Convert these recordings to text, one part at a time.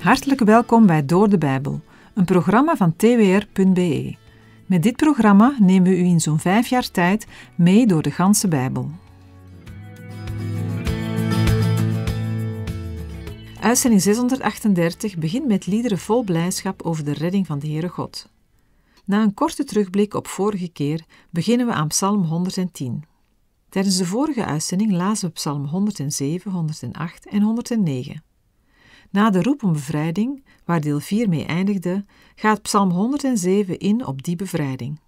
Hartelijk welkom bij Door de Bijbel, een programma van twr.be. Met dit programma nemen we u in zo'n vijf jaar tijd mee door de ganse Bijbel. Uitzending 638 begint met liederen vol blijdschap over de redding van de Heere God. Na een korte terugblik op vorige keer beginnen we aan Psalm 110. Tijdens de vorige uitzending lazen we Psalm 107, 108 en 109. Na de roep om bevrijding, waar deel 4 mee eindigde, gaat Psalm 107 in op die bevrijding.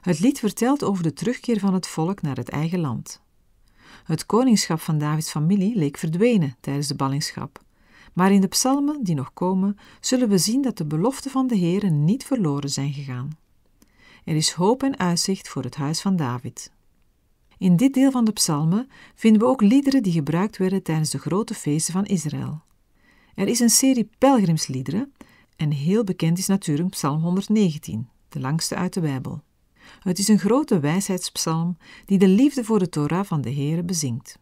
Het lied vertelt over de terugkeer van het volk naar het eigen land. Het koningschap van Davids familie leek verdwenen tijdens de ballingschap. Maar in de psalmen die nog komen, zullen we zien dat de beloften van de Heeren niet verloren zijn gegaan. Er is hoop en uitzicht voor het huis van David. In dit deel van de psalmen vinden we ook liederen die gebruikt werden tijdens de grote feesten van Israël. Er is een serie pelgrimsliederen en heel bekend is natuurlijk Psalm 119, de langste uit de Bijbel. Het is een grote wijsheidspsalm die de liefde voor de Torah van de Heere bezingt.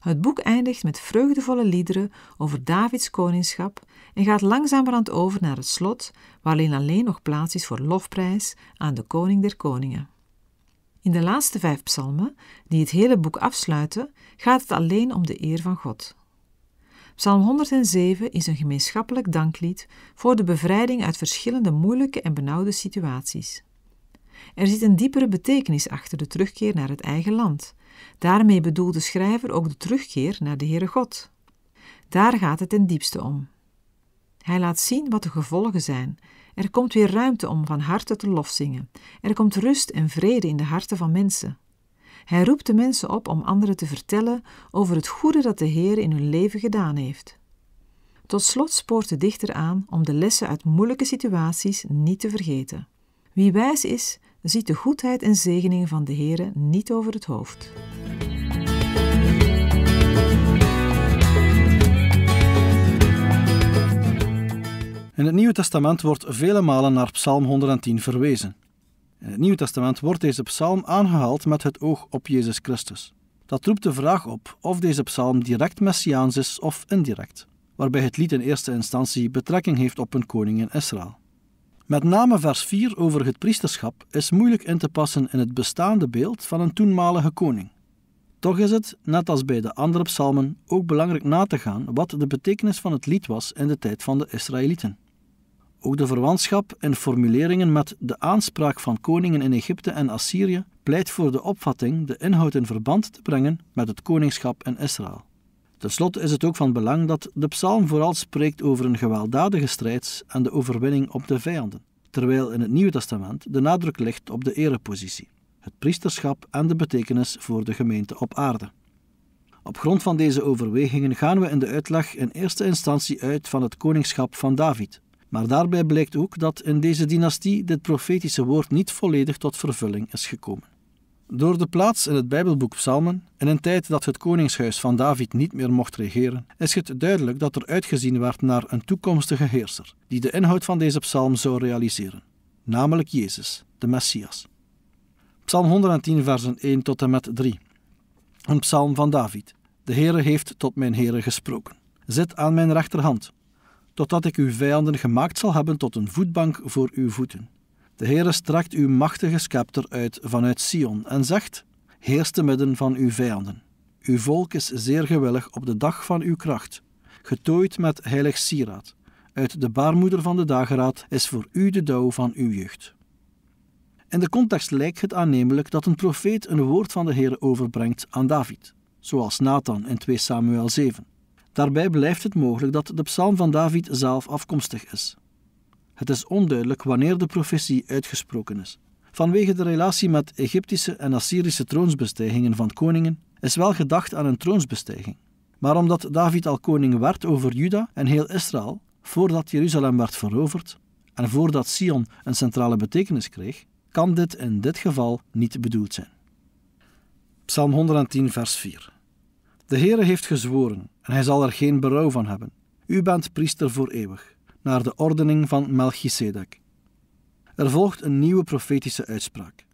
Het boek eindigt met vreugdevolle liederen over Davids koningschap en gaat langzamerhand over naar het slot, waarin alleen nog plaats is voor lofprijs aan de koning der koningen. In de laatste vijf psalmen, die het hele boek afsluiten, gaat het alleen om de eer van God. Psalm 107 is een gemeenschappelijk danklied voor de bevrijding uit verschillende moeilijke en benauwde situaties. Er zit een diepere betekenis achter de terugkeer naar het eigen land. Daarmee bedoelt de schrijver ook de terugkeer naar de Heere God. Daar gaat het ten diepste om. Hij laat zien wat de gevolgen zijn. Er komt weer ruimte om van harte te lofzingen. Er komt rust en vrede in de harten van mensen. Hij roept de mensen op om anderen te vertellen over het goede dat de Heer in hun leven gedaan heeft. Tot slot spoort de dichter aan om de lessen uit moeilijke situaties niet te vergeten. Wie wijs is, ziet de goedheid en zegeningen van de Heer niet over het hoofd. In het Nieuwe Testament wordt vele malen naar Psalm 110 verwezen. In het Nieuwe Testament wordt deze psalm aangehaald met het oog op Jezus Christus. Dat roept de vraag op of deze psalm direct messiaans is of indirect, waarbij het lied in eerste instantie betrekking heeft op een koning in Israël. Met name vers 4 over het priesterschap is moeilijk in te passen in het bestaande beeld van een toenmalige koning. Toch is het, net als bij de andere psalmen, ook belangrijk na te gaan wat de betekenis van het lied was in de tijd van de Israëlieten. Ook de verwantschap en formuleringen met de aanspraak van koningen in Egypte en Assyrië pleit voor de opvatting de inhoud in verband te brengen met het koningschap in Israël. Ten slotte is het ook van belang dat de psalm vooral spreekt over een gewelddadige strijd en de overwinning op de vijanden, terwijl in het Nieuwe Testament de nadruk ligt op de erepositie, het priesterschap en de betekenis voor de gemeente op aarde. Op grond van deze overwegingen gaan we in de uitleg in eerste instantie uit van het koningschap van David, maar daarbij blijkt ook dat in deze dynastie dit profetische woord niet volledig tot vervulling is gekomen. Door de plaats in het Bijbelboek Psalmen, in een tijd dat het koningshuis van David niet meer mocht regeren, is het duidelijk dat er uitgezien werd naar een toekomstige heerser, die de inhoud van deze psalm zou realiseren, namelijk Jezus, de Messias. Psalm 110, versen 1 tot en met 3. Een psalm van David. De Heere heeft tot mijn Heere gesproken. Zit aan mijn rechterhand, totdat ik uw vijanden gemaakt zal hebben tot een voetbank voor uw voeten. De Heere strakt uw machtige scepter uit vanuit Sion en zegt: heerste te midden van uw vijanden. Uw volk is zeer gewillig op de dag van uw kracht, getooid met heilig sieraad. Uit de baarmoeder van de dageraad is voor u de dauw van uw jeugd. In de context lijkt het aannemelijk dat een profeet een woord van de Heere overbrengt aan David, zoals Nathan in 2 Samuel 7. Daarbij blijft het mogelijk dat de psalm van David zelf afkomstig is. Het is onduidelijk wanneer de profetie uitgesproken is. Vanwege de relatie met Egyptische en Assyrische troonsbestijgingen van koningen is wel gedacht aan een troonsbestijging. Maar omdat David al koning werd over Juda en heel Israël, voordat Jeruzalem werd veroverd en voordat Sion een centrale betekenis kreeg, kan dit in dit geval niet bedoeld zijn. Psalm 110, vers 4. De Heere heeft gezworen, en hij zal er geen berouw van hebben. U bent priester voor eeuwig, naar de ordening van Melchizedek. Er volgt een nieuwe profetische uitspraak.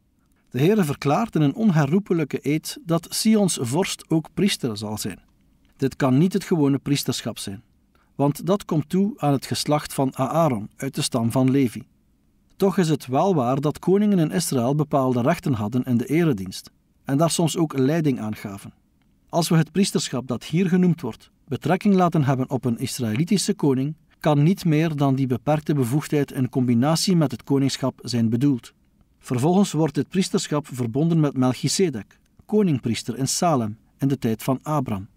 De Heere verklaart in een onherroepelijke eed dat Sions vorst ook priester zal zijn. Dit kan niet het gewone priesterschap zijn, want dat komt toe aan het geslacht van Aaron uit de stam van Levi. Toch is het wel waar dat koningen in Israël bepaalde rechten hadden in de eredienst en daar soms ook leiding aan gaven. Als we het priesterschap dat hier genoemd wordt betrekking laten hebben op een Israëlitische koning, kan niet meer dan die beperkte bevoegdheid in combinatie met het koningschap zijn bedoeld. Vervolgens wordt het priesterschap verbonden met Melchizedek, koningpriester in Salem in de tijd van Abram.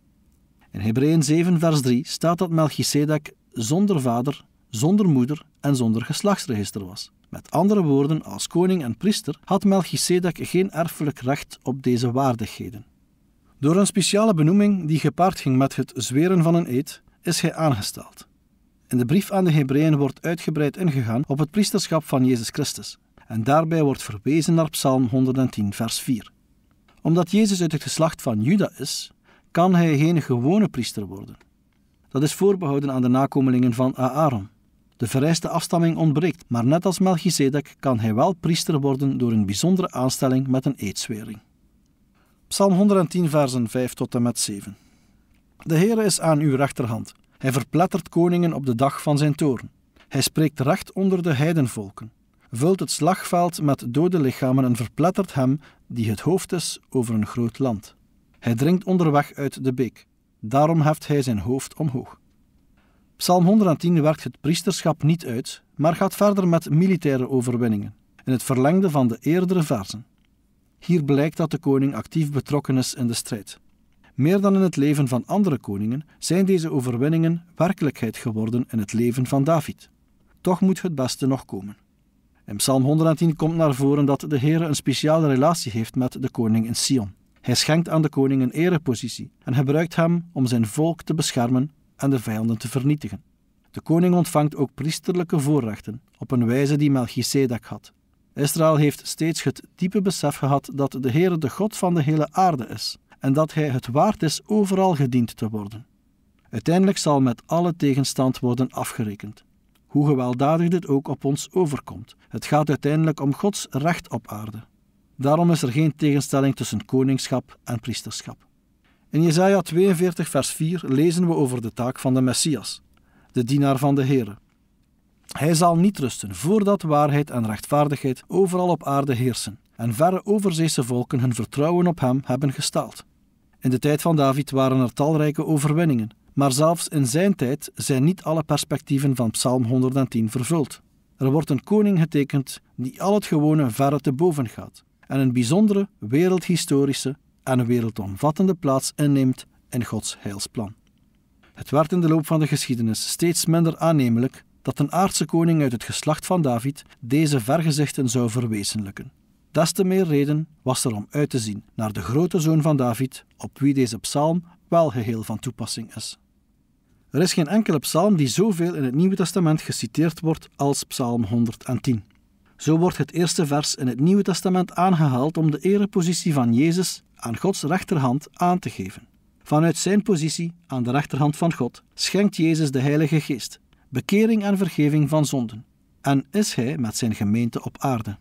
In Hebreeën 7, vers 3 staat dat Melchizedek zonder vader, zonder moeder en zonder geslachtsregister was. Met andere woorden, als koning en priester had Melchizedek geen erfelijk recht op deze waardigheden. Door een speciale benoeming die gepaard ging met het zweren van een eed, is hij aangesteld. In de brief aan de Hebreeën wordt uitgebreid ingegaan op het priesterschap van Jezus Christus. En daarbij wordt verwezen naar Psalm 110, vers 4. Omdat Jezus uit het geslacht van Juda is, kan hij geen gewone priester worden. Dat is voorbehouden aan de nakomelingen van Aaron. De vereiste afstamming ontbreekt, maar net als Melchizedek kan hij wel priester worden door een bijzondere aanstelling met een eedswering. Psalm 110, versen 5 tot en met 7. De Heere is aan uw rechterhand. Hij verplettert koningen op de dag van zijn toorn. Hij spreekt recht onder de heidenvolken, vult het slagveld met dode lichamen en verplettert hem die het hoofd is over een groot land. Hij dringt onderweg uit de beek. Daarom heft hij zijn hoofd omhoog. Psalm 110 werkt het priesterschap niet uit, maar gaat verder met militaire overwinningen, in het verlengde van de eerdere versen. Hier blijkt dat de koning actief betrokken is in de strijd. Meer dan in het leven van andere koningen zijn deze overwinningen werkelijkheid geworden in het leven van David. Toch moet het beste nog komen. In Psalm 110 komt naar voren dat de Heer een speciale relatie heeft met de koning in Sion. Hij schenkt aan de koning een erepositie en gebruikt hem om zijn volk te beschermen en de vijanden te vernietigen. De koning ontvangt ook priesterlijke voorrechten op een wijze die Melchizedek had. Israël heeft steeds het diepe besef gehad dat de Heere de God van de hele aarde is en dat Hij het waard is overal gediend te worden. Uiteindelijk zal met alle tegenstand worden afgerekend. Hoe gewelddadig dit ook op ons overkomt, het gaat uiteindelijk om Gods recht op aarde. Daarom is er geen tegenstelling tussen koningschap en priesterschap. In Jesaja 42, vers 4 lezen we over de taak van de Messias, de dienaar van de Heere. Hij zal niet rusten voordat waarheid en rechtvaardigheid overal op aarde heersen en verre overzeese volken hun vertrouwen op hem hebben gestald. In de tijd van David waren er talrijke overwinningen, maar zelfs in zijn tijd zijn niet alle perspectieven van Psalm 110 vervuld. Er wordt een koning getekend die al het gewone verre te boven gaat en een bijzondere wereldhistorische en wereldomvattende plaats inneemt in Gods heilsplan. Het werd in de loop van de geschiedenis steeds minder aannemelijk dat een aardse koning uit het geslacht van David deze vergezichten zou verwezenlijken. Des te meer reden was er om uit te zien naar de grote zoon van David, op wie deze psalm wel geheel van toepassing is. Er is geen enkele psalm die zoveel in het Nieuwe Testament geciteerd wordt als Psalm 110. Zo wordt het eerste vers in het Nieuwe Testament aangehaald om de erepositie van Jezus aan Gods rechterhand aan te geven. Vanuit zijn positie aan de rechterhand van God schenkt Jezus de Heilige Geest, bekering en vergeving van zonden, en is hij met zijn gemeente op aarde.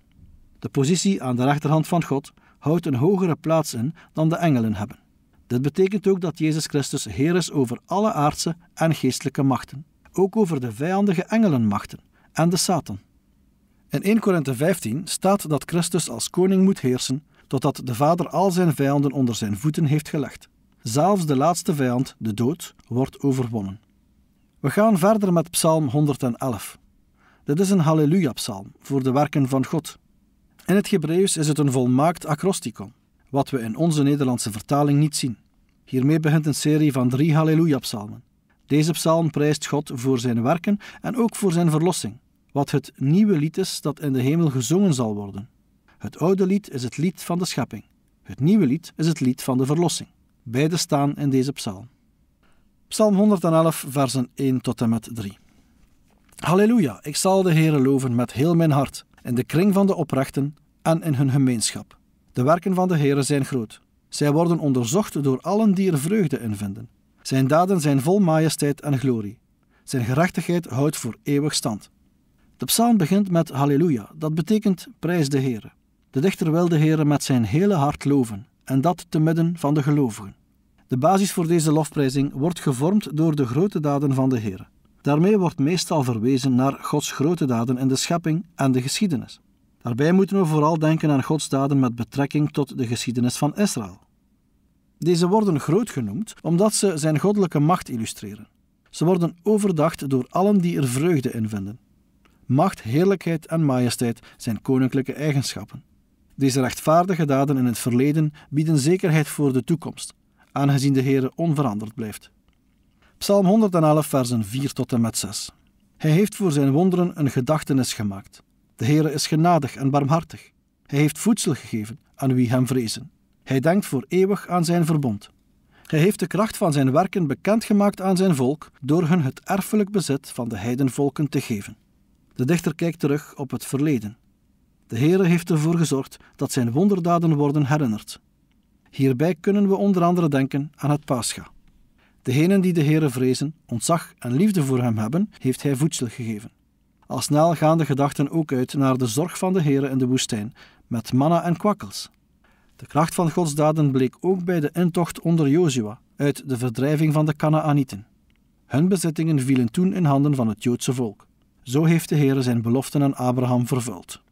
De positie aan de rechterhand van God houdt een hogere plaats in dan de engelen hebben. Dit betekent ook dat Jezus Christus Heer is over alle aardse en geestelijke machten, ook over de vijandige engelenmachten en de Satan. In 1 Korinthe 15 staat dat Christus als koning moet heersen totdat de Vader al zijn vijanden onder zijn voeten heeft gelegd. Zelfs de laatste vijand, de dood, wordt overwonnen. We gaan verder met Psalm 111. Dit is een Halleluja-psalm voor de werken van God. In het Hebreeuws is het een volmaakt acrosticon, wat we in onze Nederlandse vertaling niet zien. Hiermee begint een serie van drie Halleluja-psalmen. Deze psalm prijst God voor zijn werken en ook voor zijn verlossing, wat het nieuwe lied is dat in de hemel gezongen zal worden. Het oude lied is het lied van de schepping. Het nieuwe lied is het lied van de verlossing. Beide staan in deze psalm. Psalm 111, versen 1 tot en met 3. Halleluja, ik zal de Heere loven met heel mijn hart, in de kring van de oprechten en in hun gemeenschap. De werken van de Heere zijn groot. Zij worden onderzocht door allen die er vreugde in vinden. Zijn daden zijn vol majesteit en glorie. Zijn gerechtigheid houdt voor eeuwig stand. De psalm begint met Halleluja, dat betekent prijs de Heere. De dichter wil de Heere met zijn hele hart loven, en dat te midden van de gelovigen. De basis voor deze lofprijzing wordt gevormd door de grote daden van de Heer. Daarmee wordt meestal verwezen naar Gods grote daden in de schepping en de geschiedenis. Daarbij moeten we vooral denken aan Gods daden met betrekking tot de geschiedenis van Israël. Deze worden groot genoemd omdat ze zijn goddelijke macht illustreren. Ze worden overdacht door allen die er vreugde in vinden. Macht, heerlijkheid en majesteit zijn koninklijke eigenschappen. Deze rechtvaardige daden in het verleden bieden zekerheid voor de toekomst aangezien de Heere onveranderd blijft. Psalm 111, versen 4 tot en met 6. Hij heeft voor zijn wonderen een gedachtenis gemaakt. De Heere is genadig en barmhartig. Hij heeft voedsel gegeven aan wie hem vrezen. Hij denkt voor eeuwig aan zijn verbond. Hij heeft de kracht van zijn werken bekendgemaakt aan zijn volk door hun het erfelijk bezit van de heidenvolken te geven. De dichter kijkt terug op het verleden. De Heere heeft ervoor gezorgd dat zijn wonderdaden worden herinnerd. Hierbij kunnen we onder andere denken aan het Pascha. Degenen die de Heere vrezen, ontzag en liefde voor hem hebben, heeft hij voedsel gegeven. Al snel gaan de gedachten ook uit naar de zorg van de Heere in de woestijn, met manna en kwakkels. De kracht van Gods daden bleek ook bij de intocht onder Jozua, uit de verdrijving van de Canaanieten. Hun bezittingen vielen toen in handen van het Joodse volk. Zo heeft de Heere zijn beloften aan Abraham vervuld.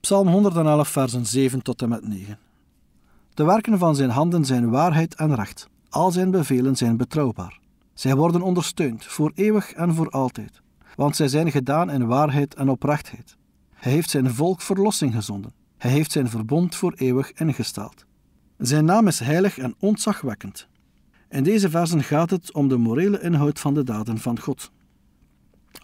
Psalm 111, versen 7 tot en met 9. De werken van zijn handen zijn waarheid en recht. Al zijn bevelen zijn betrouwbaar. Zij worden ondersteund, voor eeuwig en voor altijd, want zij zijn gedaan in waarheid en oprechtheid. Hij heeft zijn volk verlossing gezonden. Hij heeft zijn verbond voor eeuwig ingesteld. Zijn naam is heilig en ontzagwekkend. In deze versen gaat het om de morele inhoud van de daden van God.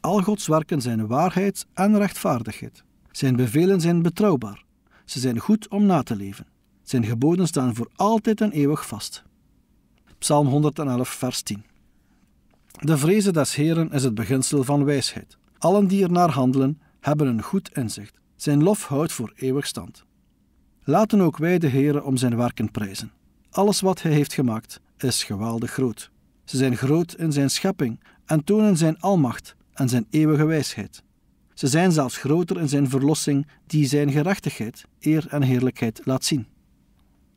Al Gods werken zijn waarheid en rechtvaardigheid. Zijn bevelen zijn betrouwbaar. Ze zijn goed om na te leven. Zijn geboden staan voor altijd en eeuwig vast. Psalm 111, vers 10. De vrezen des Heren is het beginsel van wijsheid. Allen die naar handelen, hebben een goed inzicht. Zijn lof houdt voor eeuwig stand. Laten ook wij de Heren om zijn werken prijzen. Alles wat hij heeft gemaakt is geweldig groot. Ze zijn groot in zijn schepping en tonen zijn almacht en zijn eeuwige wijsheid. Ze zijn zelfs groter in zijn verlossing, die zijn gerechtigheid, eer en heerlijkheid laat zien.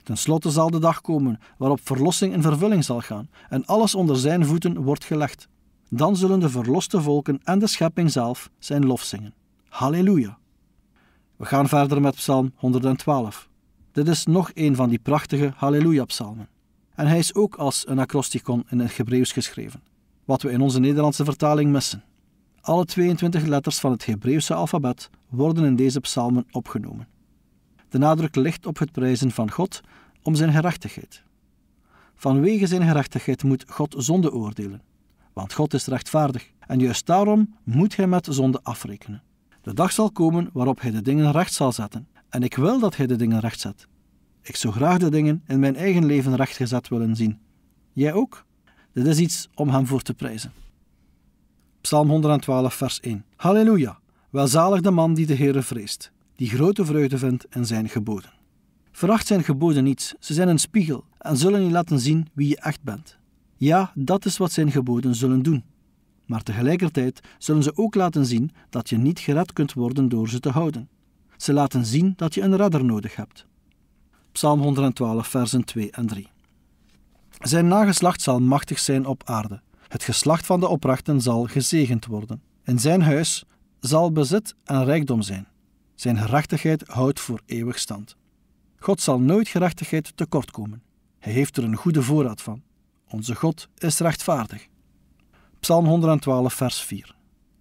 Ten slotte zal de dag komen waarop verlossing in vervulling zal gaan en alles onder zijn voeten wordt gelegd. Dan zullen de verloste volken en de schepping zelf zijn lof zingen. Halleluja! We gaan verder met Psalm 112. Dit is nog een van die prachtige Halleluja-psalmen. En hij is ook als een acrosticon in het Hebreeuws geschreven, wat we in onze Nederlandse vertaling missen. Alle 22 letters van het Hebreeuwse alfabet worden in deze psalmen opgenomen. De nadruk ligt op het prijzen van God om zijn gerechtigheid. Vanwege zijn gerechtigheid moet God zonde oordelen, want God is rechtvaardig en juist daarom moet hij met zonde afrekenen. De dag zal komen waarop hij de dingen recht zal zetten en ik wil dat hij de dingen recht zet. Ik zou graag de dingen in mijn eigen leven rechtgezet willen zien. Jij ook? Dit is iets om hem voor te prijzen. Psalm 112, vers 1. Halleluja! Welzalig de man die de Heere vreest die grote vreugde vindt in zijn geboden. Veracht zijn geboden niet, ze zijn een spiegel en zullen je laten zien wie je echt bent. Ja, dat is wat zijn geboden zullen doen. Maar tegelijkertijd zullen ze ook laten zien dat je niet gered kunt worden door ze te houden. Ze laten zien dat je een redder nodig hebt. Psalm 112, versen 2 en 3. Zijn nageslacht zal machtig zijn op aarde. Het geslacht van de oprechten zal gezegend worden. In zijn huis zal bezit en rijkdom zijn. Zijn gerachtigheid houdt voor eeuwig stand. God zal nooit gerachtigheid tekortkomen. Hij heeft er een goede voorraad van. Onze God is rechtvaardig. Psalm 112, vers 4.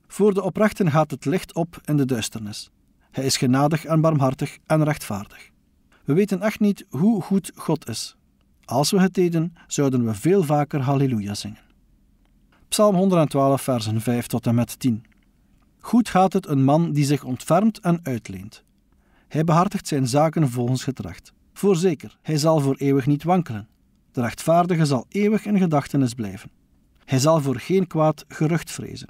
Voor de oprechten gaat het licht op in de duisternis. Hij is genadig en barmhartig en rechtvaardig. We weten echt niet hoe goed God is. Als we het deden, zouden we veel vaker Halleluja zingen. Psalm 112, versen 5 tot en met 10. Goed gaat het een man die zich ontfermt en uitleent. Hij behartigt zijn zaken volgens getracht. Voorzeker, hij zal voor eeuwig niet wankelen. De rechtvaardige zal eeuwig in gedachtenis blijven. Hij zal voor geen kwaad gerucht vrezen.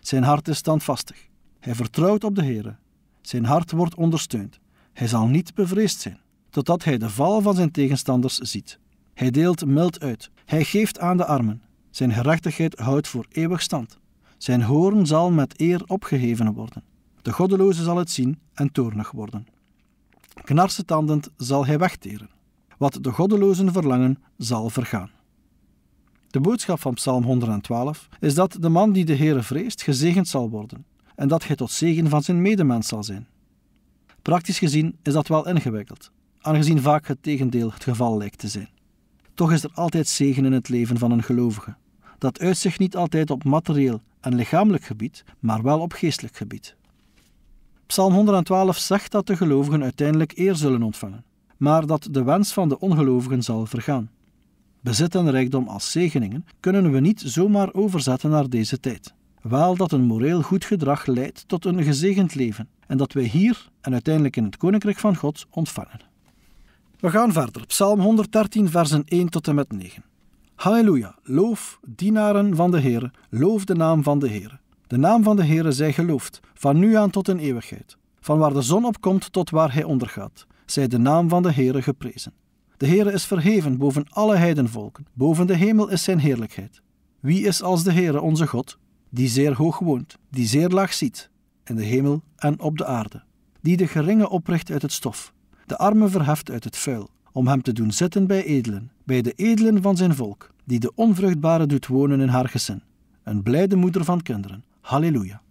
Zijn hart is standvastig. Hij vertrouwt op de Heere. Zijn hart wordt ondersteund. Hij zal niet bevreesd zijn, totdat hij de val van zijn tegenstanders ziet. Hij deelt mild uit. Hij geeft aan de armen. Zijn gerechtigheid houdt voor eeuwig stand. Zijn hoorn zal met eer opgeheven worden. De goddeloze zal het zien en toornig worden. Knarsetandend zal hij wegteren. Wat de goddelozen verlangen, zal vergaan. De boodschap van Psalm 112 is dat de man die de Heere vreest gezegend zal worden en dat hij tot zegen van zijn medemens zal zijn. Praktisch gezien is dat wel ingewikkeld, aangezien vaak het tegendeel het geval lijkt te zijn. Toch is er altijd zegen in het leven van een gelovige. Dat uit zich niet altijd op materieel en lichamelijk gebied, maar wel op geestelijk gebied. Psalm 112 zegt dat de gelovigen uiteindelijk eer zullen ontvangen, maar dat de wens van de ongelovigen zal vergaan. Bezit en rijkdom als zegeningen kunnen we niet zomaar overzetten naar deze tijd. Wel dat een moreel goed gedrag leidt tot een gezegend leven en dat wij hier en uiteindelijk in het Koninkrijk van God ontvangen. We gaan verder, Psalm 113, versen 1 tot en met 9. Halleluja, loof, dienaren van de Heer, loof de naam van de Heer. De naam van de Heer zij geloofd, van nu aan tot in eeuwigheid. Van waar de zon opkomt tot waar hij ondergaat, zij de naam van de Heere geprezen. De Heere is verheven boven alle heidenvolken, boven de hemel is zijn heerlijkheid. Wie is als de Heere onze God, die zeer hoog woont, die zeer laag ziet, in de hemel en op de aarde, die de geringe opricht uit het stof, de armen verheft uit het vuil, om hem te doen zitten bij edelen, bij de edelen van zijn volk, die de onvruchtbare doet wonen in haar gezin. Een blijde moeder van kinderen. Halleluja.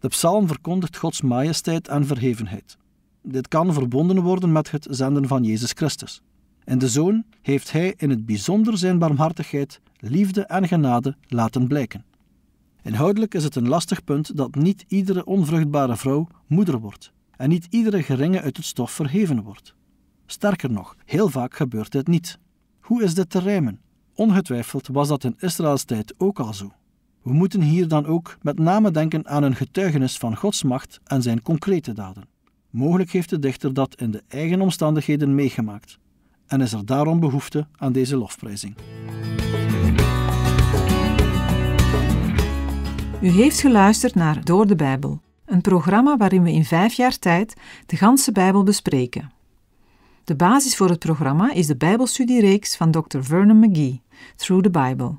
De psalm verkondigt Gods majesteit en verhevenheid. Dit kan verbonden worden met het zenden van Jezus Christus. In de Zoon heeft Hij in het bijzonder zijn barmhartigheid, liefde en genade laten blijken. Inhoudelijk is het een lastig punt dat niet iedere onvruchtbare vrouw moeder wordt en niet iedere geringe uit het stof verheven wordt. Sterker nog, heel vaak gebeurt dit niet. Hoe is dit te rijmen? Ongetwijfeld was dat in Israëls tijd ook al zo. We moeten hier dan ook met name denken aan een getuigenis van Gods macht en zijn concrete daden. Mogelijk heeft de dichter dat in de eigen omstandigheden meegemaakt en is er daarom behoefte aan deze lofprijzing. U heeft geluisterd naar Door de Bijbel, een programma waarin we in vijf jaar tijd de ganse Bijbel bespreken. De basis voor het programma is de Bijbelstudiereeks van Dr. Vernon McGee, Through the Bible.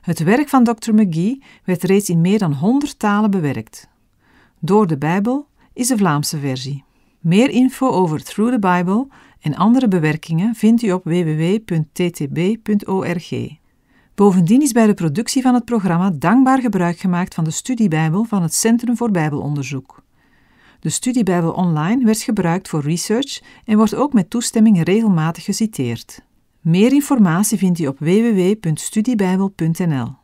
Het werk van Dr. McGee werd reeds in meer dan 100 talen bewerkt. Door de Bijbel is de Vlaamse versie. Meer info over Through the Bible en andere bewerkingen vindt u op www.ttb.org. Bovendien is bij de productie van het programma dankbaar gebruik gemaakt van de studiebijbel van het Centrum voor Bijbelonderzoek. De studiebijbel online werd gebruikt voor research en wordt ook met toestemming regelmatig geciteerd. Meer informatie vindt u op www.studiebijbel.nl.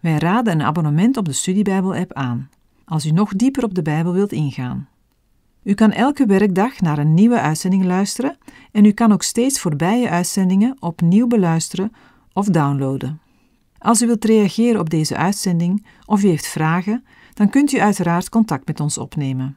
Wij raden een abonnement op de Studiebijbel-app aan, als u nog dieper op de Bijbel wilt ingaan. U kan elke werkdag naar een nieuwe uitzending luisteren en u kan ook steeds voorbije uitzendingen opnieuw beluisteren of downloaden. Als u wilt reageren op deze uitzending of u heeft vragen, dan kunt u uiteraard contact met ons opnemen.